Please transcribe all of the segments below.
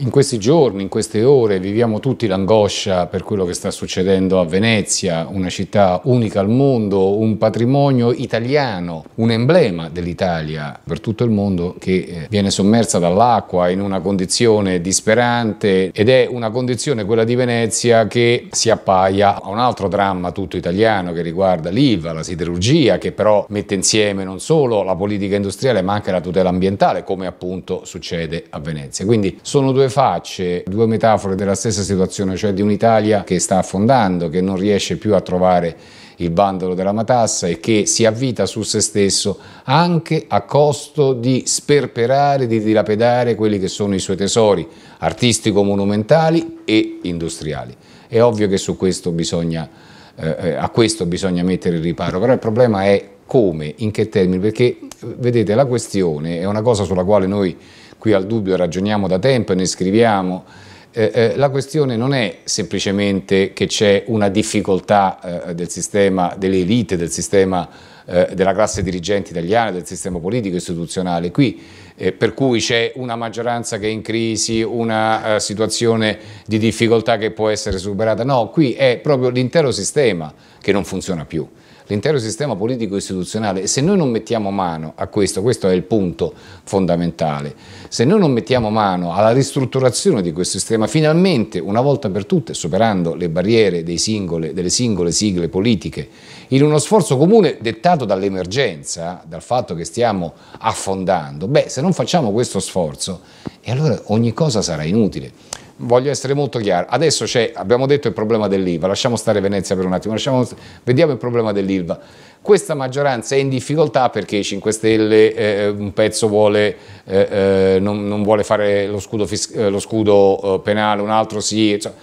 In questi giorni, in queste ore, viviamo tutti l'angoscia per quello che sta succedendo a Venezia, una città unica al mondo, un patrimonio italiano, un emblema dell'Italia per tutto il mondo che eh, viene sommersa dall'acqua in una condizione disperante ed è una condizione, quella di Venezia, che si appaia a un altro dramma tutto italiano che riguarda l'IVA, la siderurgia, che però mette insieme non solo la politica industriale ma anche la tutela ambientale, come appunto succede a Venezia. Quindi sono due facce, due metafore della stessa situazione, cioè di un'Italia che sta affondando, che non riesce più a trovare il bandolo della matassa e che si avvita su se stesso anche a costo di sperperare, di dilapidare quelli che sono i suoi tesori artistico-monumentali e industriali. È ovvio che questo bisogna, eh, eh, a questo bisogna mettere il riparo, però il problema è come, in che termini, perché eh, vedete la questione è una cosa sulla quale noi qui al dubbio ragioniamo da tempo e ne scriviamo, eh, eh, la questione non è semplicemente che c'è una difficoltà eh, del sistema, delle elite, del sistema, eh, della classe dirigente italiana, del sistema politico istituzionale qui, eh, per cui c'è una maggioranza che è in crisi, una eh, situazione di difficoltà che può essere superata. No, qui è proprio l'intero sistema che non funziona più l'intero sistema politico istituzionale. Se noi non mettiamo mano a questo, questo è il punto fondamentale, se noi non mettiamo mano alla ristrutturazione di questo sistema, finalmente una volta per tutte, superando le barriere singole, delle singole sigle politiche, in uno sforzo comune dettato dall'emergenza, dal fatto che stiamo affondando, beh, se non facciamo questo sforzo, e allora ogni cosa sarà inutile voglio essere molto chiaro, adesso c'è, abbiamo detto il problema dell'ILVA, lasciamo stare Venezia per un attimo, lasciamo, vediamo il problema dell'ILVA. Questa maggioranza è in difficoltà perché 5 Stelle eh, eh, un pezzo vuole, eh, eh, non, non, vuole fare lo scudo, eh, lo scudo penale, un altro sì, insomma.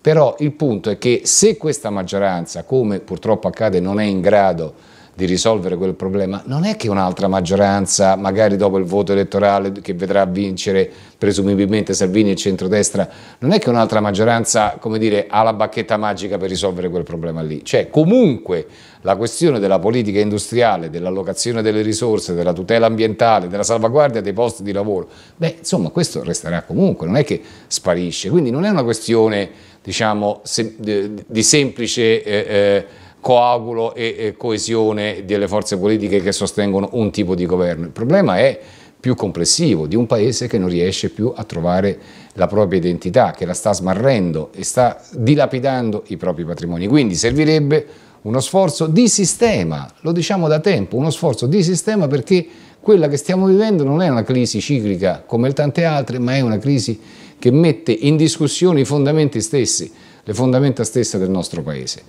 però il punto è che se questa maggioranza, come purtroppo accade, non è in grado di risolvere quel problema, non è che un'altra maggioranza, magari dopo il voto elettorale che vedrà vincere presumibilmente Salvini e centrodestra, non è che un'altra maggioranza, come dire, ha la bacchetta magica per risolvere quel problema lì. Cioè, comunque la questione della politica industriale, dell'allocazione delle risorse, della tutela ambientale, della salvaguardia dei posti di lavoro, beh, insomma, questo resterà comunque, non è che sparisce. Quindi non è una questione, diciamo, se, di, di semplice... Eh, eh, coagulo e, coesione delle forze politiche che sostengono un tipo di governo. Il problema è più complessivo, di un paese che non riesce più a trovare la propria identità, che la sta smarrendo e sta dilapidando i propri patrimoni. Quindi servirebbe uno sforzo di sistema, lo diciamo da tempo, uno sforzo di sistema perché quella che stiamo vivendo non è una crisi ciclica come tante altre, ma è una crisi che mette in discussione i fondamenti stessi, le fondamenta stesse del nostro paese.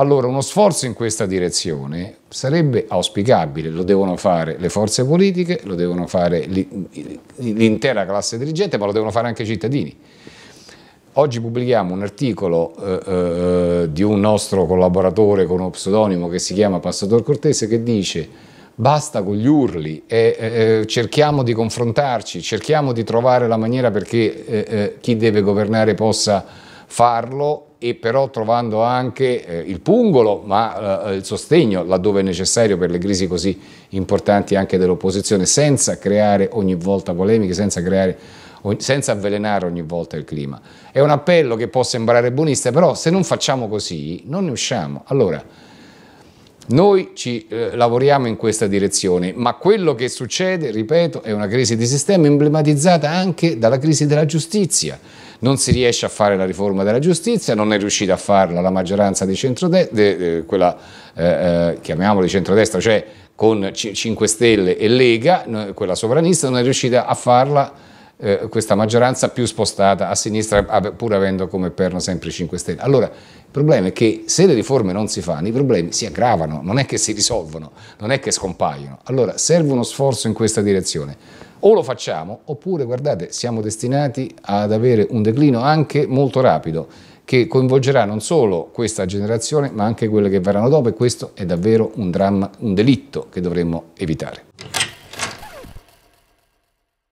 Allora uno sforzo in questa direzione sarebbe auspicabile, lo devono fare le forze politiche, lo devono fare l'intera classe dirigente, ma lo devono fare anche i cittadini. Oggi pubblichiamo un articolo eh, eh, di un nostro collaboratore con uno pseudonimo che si chiama Passator Cortese che dice basta con gli urli, eh, cerchiamo di confrontarci, cerchiamo di trovare la maniera perché eh, eh, chi deve governare possa farlo e però trovando anche eh, il pungolo, ma eh, il sostegno laddove è necessario per le crisi così importanti anche dell'opposizione, senza creare ogni volta polemiche, senza, creare, senza avvelenare ogni volta il clima. È un appello che può sembrare buonista, però se non facciamo così non ne usciamo. Allora, noi ci eh, lavoriamo in questa direzione, ma quello che succede, ripeto, è una crisi di sistema emblematizzata anche dalla crisi della giustizia non si riesce a fare la riforma della giustizia, non è riuscita a farla la maggioranza di centrodestra, quella eh, eh chiamiamola di centrodestra, cioè con 5 Stelle e Lega, quella sovranista, non è riuscita a farla eh, questa maggioranza più spostata a sinistra, pur avendo come perno sempre 5 Stelle. Allora, il problema è che se le riforme non si fanno, i problemi si aggravano, non è che si risolvono, non è che scompaiono. Allora, serve uno sforzo in questa direzione. O lo facciamo, oppure guardate, siamo destinati ad avere un declino anche molto rapido che coinvolgerà non solo questa generazione ma anche quelle che verranno dopo e questo è davvero un dramma, un delitto che dovremmo evitare.